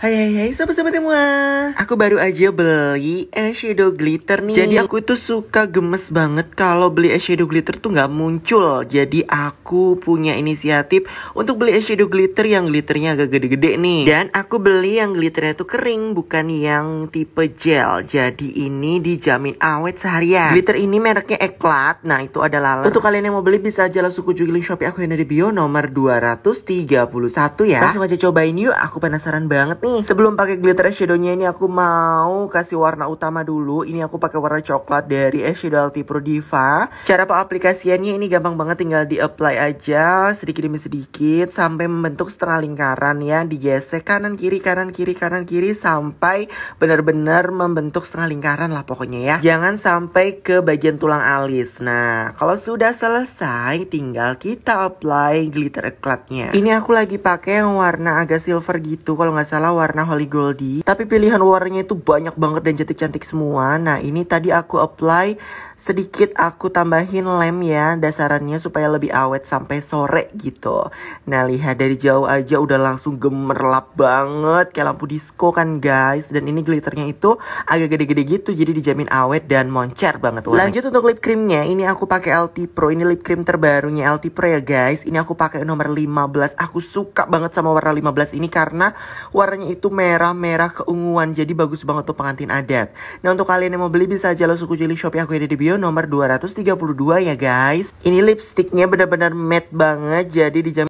Hai hai hai sobat-sobat semua Aku baru aja beli eyeshadow glitter nih Jadi aku tuh suka gemes banget kalau beli eyeshadow glitter tuh gak muncul Jadi aku punya inisiatif untuk beli eyeshadow glitter yang glitternya agak gede-gede nih Dan aku beli yang glitternya tuh kering bukan yang tipe gel Jadi ini dijamin awet seharian Glitter ini mereknya Eklat Nah itu adalah Untuk kalian yang mau beli bisa aja langsung kunjungi link Shopee aku yang ada di bio nomor 231 ya Langsung aja cobain yuk aku penasaran banget nih nih hmm, sebelum pakai glitter eyeshadownya ini aku mau kasih warna utama dulu Ini aku pakai warna coklat dari Eyeshadow Alti Pro Diva Cara pengaplikasiannya ini gampang banget tinggal di apply aja Sedikit demi sedikit sampai membentuk setengah lingkaran ya Digesek kanan kiri kanan kiri kanan kiri sampai benar-benar membentuk setengah lingkaran lah pokoknya ya Jangan sampai ke bagian tulang alis Nah kalau sudah selesai tinggal kita apply glitter eklatnya Ini aku lagi pakai yang warna agak silver gitu kalau nggak salah warna Holy Goldie. Tapi pilihan warnanya itu banyak banget dan cantik-cantik semua. Nah ini tadi aku apply sedikit aku tambahin lem ya dasarannya supaya lebih awet sampai sore gitu. Nah lihat dari jauh aja udah langsung gemerlap banget kayak lampu disco kan guys. Dan ini glitternya itu agak gede-gede gitu jadi dijamin awet dan moncer banget warnanya. Lanjut untuk lip creamnya ini aku pakai LT Pro. Ini lip cream terbarunya LT Pro ya guys. Ini aku pakai nomor 15. Aku suka banget sama warna 15 ini karena warnanya itu merah-merah keunguan. Jadi bagus banget untuk pengantin adat. Nah untuk kalian yang mau beli bisa aja lo suku jeli Shopee aku ada di bio nomor 232 ya guys. Ini lipstiknya benar-benar matte banget. Jadi dijamin